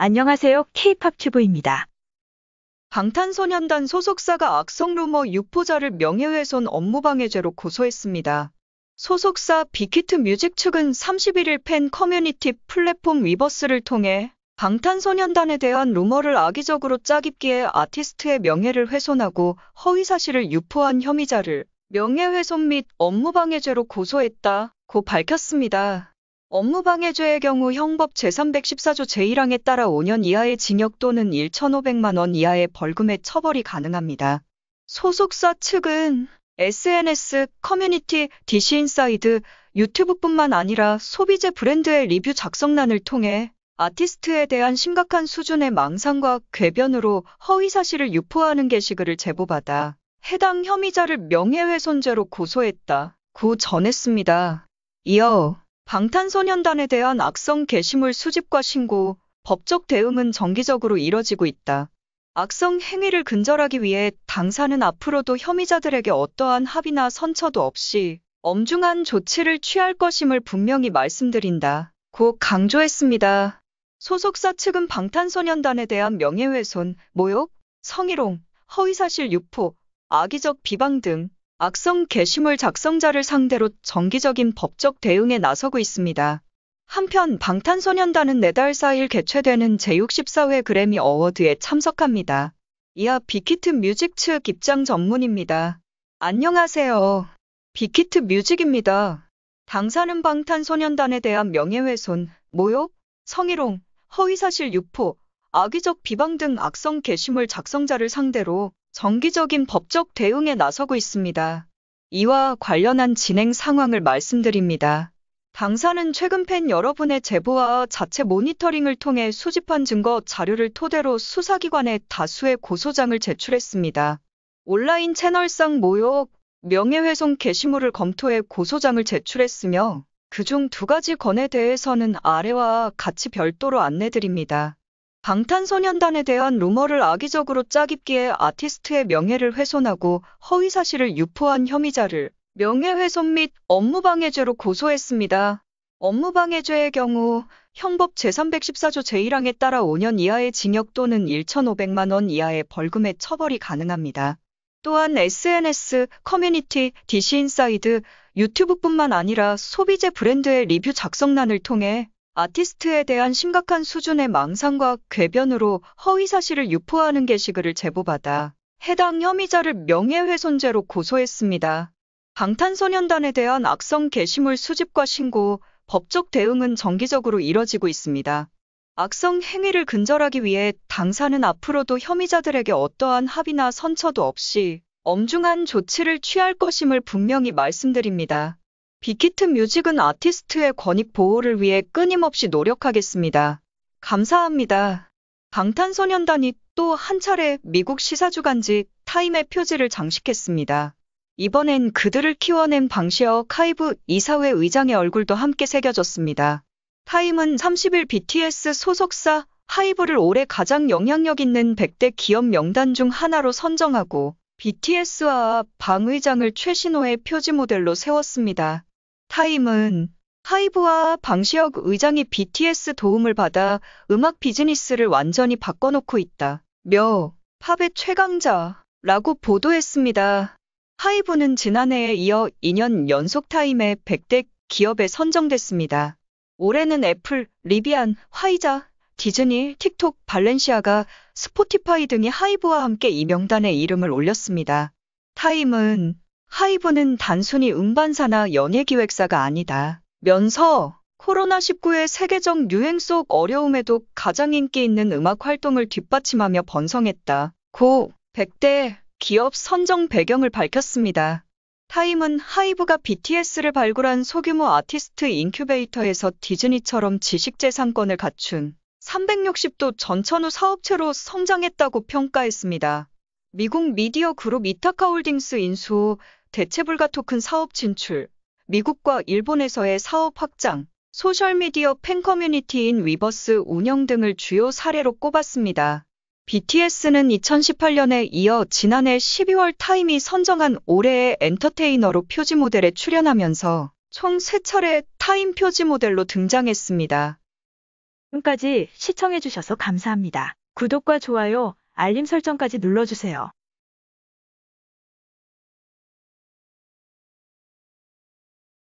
안녕하세요. K-팝 튜브입니다. 방탄소년단 소속사가 악성 루머 유포자를 명예훼손 업무방해죄로 고소했습니다. 소속사 빅히트 뮤직 측은 31일 팬 커뮤니티 플랫폼 위버스를 통해 방탄소년단에 대한 루머를 악의적으로 짜깁기에 아티스트의 명예를 훼손하고 허위사실을 유포한 혐의자를 명예훼손 및 업무방해죄로 고소했다고 밝혔습니다. 업무방해죄의 경우 형법 제314조 제1항에 따라 5년 이하의 징역 또는 1,500만 원 이하의 벌금에 처벌이 가능합니다. 소속사 측은 SNS, 커뮤니티, DC 인사이드 유튜브뿐만 아니라 소비재 브랜드의 리뷰 작성란을 통해 아티스트에 대한 심각한 수준의 망상과 궤변으로 허위사실을 유포하는 게시글을 제보받아 해당 혐의자를 명예훼손죄로 고소했다. 고 전했습니다. 이어 방탄소년단에 대한 악성 게시물 수집과 신고, 법적 대응은 정기적으로 이뤄지고 있다. 악성 행위를 근절하기 위해 당사는 앞으로도 혐의자들에게 어떠한 합의나 선처도 없이 엄중한 조치를 취할 것임을 분명히 말씀드린다. 고 강조했습니다. 소속사 측은 방탄소년단에 대한 명예훼손, 모욕, 성희롱, 허위사실 유포, 악의적 비방 등 악성 게시물 작성자를 상대로 정기적인 법적 대응에 나서고 있습니다. 한편 방탄소년단은 내달 4일 개최되는 제64회 그래미 어워드에 참석합니다. 이하 빅히트 뮤직 측 입장 전문입니다. 안녕하세요. 빅히트 뮤직입니다. 당사는 방탄소년단에 대한 명예훼손, 모욕, 성희롱, 허위사실 유포, 악의적 비방 등 악성 게시물 작성자를 상대로 정기적인 법적 대응에 나서고 있습니다. 이와 관련한 진행 상황을 말씀드립니다. 당사는 최근 팬 여러분의 제보와 자체 모니터링을 통해 수집한 증거 자료를 토대로 수사기관에 다수의 고소장을 제출했습니다. 온라인 채널상 모욕, 명예훼손 게시물을 검토해 고소장을 제출했으며 그중 두 가지 건에 대해서는 아래와 같이 별도로 안내드립니다. 방탄소년단에 대한 루머를 악의적으로 짜깁기에 아티스트의 명예를 훼손하고 허위사실을 유포한 혐의자를 명예훼손 및 업무방해죄로 고소했습니다. 업무방해죄의 경우 형법 제314조 제1항에 따라 5년 이하의 징역 또는 1,500만 원 이하의 벌금에 처벌이 가능합니다. 또한 SNS, 커뮤니티, d c 인사이드 유튜브뿐만 아니라 소비재 브랜드의 리뷰 작성란을 통해 아티스트에 대한 심각한 수준의 망상과 궤변으로 허위사실을 유포하는 게시글을 제보받아 해당 혐의자를 명예훼손죄로 고소했습니다. 방탄소년단에 대한 악성 게시물 수집과 신고, 법적 대응은 정기적으로 이뤄지고 있습니다. 악성 행위를 근절하기 위해 당사는 앞으로도 혐의자들에게 어떠한 합의나 선처도 없이 엄중한 조치를 취할 것임을 분명히 말씀드립니다. 빅히트 뮤직은 아티스트의 권익 보호를 위해 끊임없이 노력하겠습니다. 감사합니다. 방탄소년단이 또 한 차례 미국 시사주간지 타임의 표지를 장식했습니다. 이번엔 그들을 키워낸 방시어 카이브 이사회 의장의 얼굴도 함께 새겨졌습니다. 타임은 30일 BTS 소속사 하이브를 올해 가장 영향력 있는 100대 기업 명단 중 하나로 선정하고 BTS와 방 의장을 최신호의 표지 모델로 세웠습니다. 타임은 하이브와 방시혁 의장이 BTS 도움을 받아 음악 비즈니스를 완전히 바꿔놓고 있다. 며 팝의 최강자라고 보도했습니다. 하이브는 지난해에 이어 2년 연속 타임의 100대 기업에 선정됐습니다. 올해는 애플, 리비안, 화이자, 디즈니, 틱톡, 발렌시아가 스포티파이 등이 하이브와 함께 이 명단에 이름을 올렸습니다. 타임은 하이브는 단순히 음반사나 연예기획사가 아니다. 면서 코로나19의 세계적 유행 속 어려움에도 가장 인기 있는 음악 활동을 뒷받침하며 번성했다. 고 100대 기업 선정 배경을 밝혔습니다. 타임은 하이브가 BTS를 발굴한 소규모 아티스트 인큐베이터에서 디즈니처럼 지식재산권을 갖춘 360도 전천후 사업체로 성장했다고 평가했습니다. 미국 미디어 그룹 이타카홀딩스 인수 대체불가 토큰 사업 진출, 미국과 일본에서의 사업 확장, 소셜미디어 팬 커뮤니티인 위버스 운영 등을 주요 사례로 꼽았습니다. BTS는 2018년에 이어 지난해 12월 타임이 선정한 올해의 엔터테이너로 표지 모델에 출연하면서 총 3차례 타임 표지 모델로 등장했습니다. 지금까지 시청해주셔서 감사합니다. 구독과 좋아요, 알림 설정까지 눌러주세요.